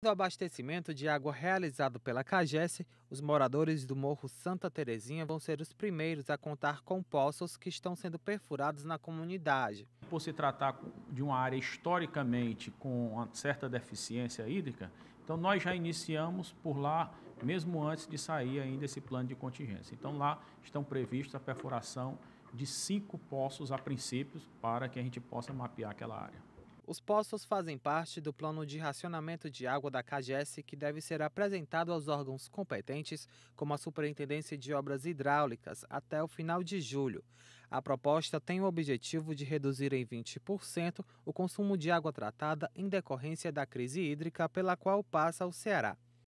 Do abastecimento de água realizado pela CAGES, os moradores do Morro Santa Terezinha vão ser os primeiros a contar com poços que estão sendo perfurados na comunidade. Por se tratar de uma área historicamente com uma certa deficiência hídrica, então nós já iniciamos por lá, mesmo antes de sair ainda esse plano de contingência. Então lá estão previstos a perfuração de cinco poços a princípios para que a gente possa mapear aquela área. Os poços fazem parte do plano de racionamento de água da CAGES que deve ser apresentado aos órgãos competentes, como a Superintendência de Obras Hidráulicas, até o final de julho. A proposta tem o objetivo de reduzir em 20% o consumo de água tratada em decorrência da crise hídrica pela qual passa o Ceará.